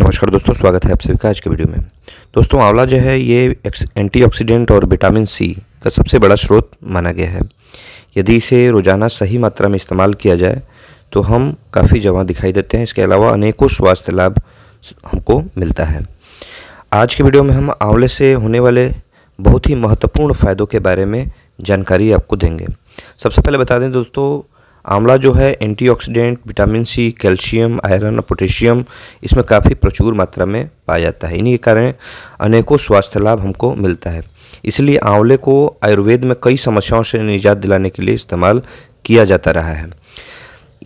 नमस्कार दोस्तों स्वागत है आप सभी का आज के वीडियो में दोस्तों आंवला जो है ये एंटीऑक्सीडेंट और विटामिन सी का सबसे बड़ा स्रोत माना गया है यदि इसे रोज़ाना सही मात्रा में इस्तेमाल किया जाए तो हम काफ़ी जवान दिखाई देते हैं इसके अलावा अनेकों स्वास्थ्य लाभ हमको मिलता है आज के वीडियो में हम आंवले से होने वाले बहुत ही महत्वपूर्ण फ़ायदों के बारे में जानकारी आपको देंगे सबसे पहले बता दें दोस्तों आंवला जो है antioxidant vitamin C calcium iron और पोटेशियम इसमें काफ़ी प्रचुर मात्रा में पाया जाता है इन्हीं के कारण अनेकों स्वास्थ्य लाभ हमको मिलता है इसलिए आंवले को आयुर्वेद में कई समस्याओं से निजात दिलाने के लिए इस्तेमाल किया जाता रहा है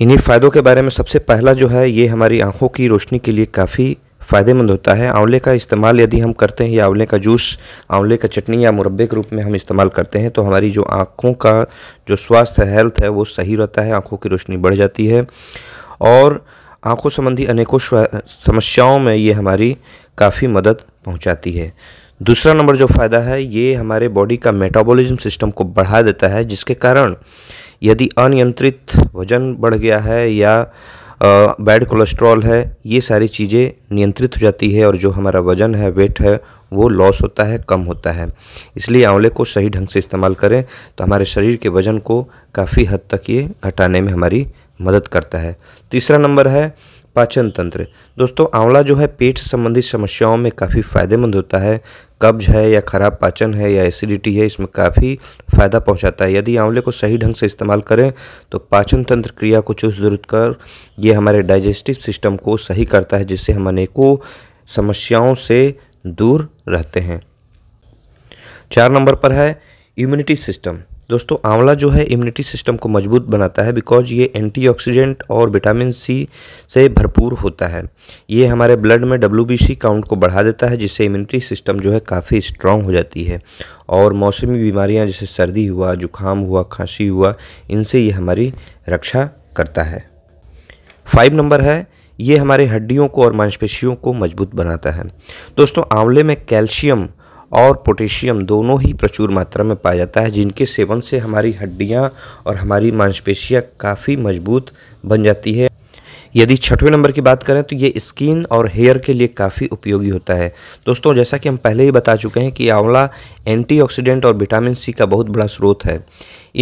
इन्हीं फ़ायदों के बारे में सबसे पहला जो है ये हमारी आँखों की रोशनी के लिए काफ़ी फ़ायदेमंद होता है आंवले का इस्तेमाल यदि हम करते हैं या आंवले का जूस आंवले का चटनी या मुरब्बे के रूप में हम इस्तेमाल करते हैं तो हमारी जो आँखों का जो स्वास्थ्य हेल्थ है वो सही रहता है आँखों की रोशनी बढ़ जाती है और आँखों संबंधी अनेकों समस्याओं में ये हमारी काफ़ी मदद पहुँचाती है दूसरा नंबर जो फ़ायदा है ये हमारे बॉडी का मेटाबॉलिज्म सिस्टम को बढ़ा देता है जिसके कारण यदि अनियंत्रित वजन बढ़ गया है या बैड कोलेस्ट्रॉल है ये सारी चीज़ें नियंत्रित हो जाती है और जो हमारा वजन है वेट है वो लॉस होता है कम होता है इसलिए आंवले को सही ढंग से इस्तेमाल करें तो हमारे शरीर के वजन को काफ़ी हद तक ये घटाने में हमारी मदद करता है तीसरा नंबर है पाचन तंत्र दोस्तों आंवला जो है पेट संबंधी समस्याओं में काफ़ी फ़ायदेमंद होता है कब्ज है या ख़राब पाचन है या एसिडिटी है इसमें काफ़ी फ़ायदा पहुंचाता है यदि आंवले को सही ढंग से इस्तेमाल करें तो पाचन तंत्र क्रिया को चुस्त दुरुस्त कर ये हमारे डाइजेस्टिव सिस्टम को सही करता है जिससे हम अनेकों समस्याओं से दूर रहते हैं चार नंबर पर है इम्यूनिटी सिस्टम दोस्तों आंवला जो है इम्यूनिटी सिस्टम को मजबूत बनाता है बिकॉज ये एंटीऑक्सीडेंट और विटामिन सी से भरपूर होता है ये हमारे ब्लड में डब्ल्यू काउंट को बढ़ा देता है जिससे इम्यूनिटी सिस्टम जो है काफ़ी स्ट्रांग हो जाती है और मौसमी बीमारियां जैसे सर्दी हुआ जुकाम हुआ खांसी हुआ इनसे ये हमारी रक्षा करता है फाइव नंबर है ये हमारे हड्डियों को और मांसपेशियों को मजबूत बनाता है दोस्तों आंवले में कैल्शियम और पोटेशियम दोनों ही प्रचुर मात्रा में पाया जाता है जिनके सेवन से हमारी हड्डियाँ और हमारी मांसपेशियाँ काफ़ी मजबूत बन जाती है यदि छठवें नंबर की बात करें तो ये स्किन और हेयर के लिए काफ़ी उपयोगी होता है दोस्तों जैसा कि हम पहले ही बता चुके हैं कि आंवला एंटीऑक्सीडेंट और विटामिन सी का बहुत बड़ा स्रोत है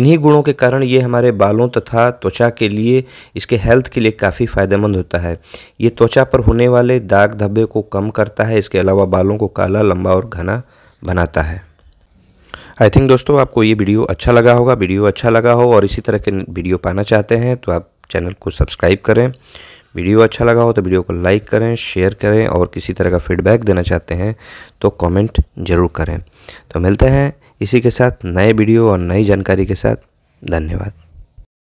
इन्हीं गुणों के कारण ये हमारे बालों तथा त्वचा के लिए इसके हेल्थ के लिए काफ़ी फायदेमंद होता है ये त्वचा पर होने वाले दाग धब्बे को कम करता है इसके अलावा बालों को काला लंबा और घना बनाता है आई थिंक दोस्तों आपको ये वीडियो अच्छा लगा होगा वीडियो अच्छा लगा हो और इसी तरह के वीडियो पाना चाहते हैं तो आप चैनल को सब्सक्राइब करें वीडियो अच्छा लगा हो तो वीडियो को लाइक करें शेयर करें और किसी तरह का फीडबैक देना चाहते हैं तो कमेंट ज़रूर करें तो मिलते हैं इसी के साथ नए वीडियो और नई जानकारी के साथ धन्यवाद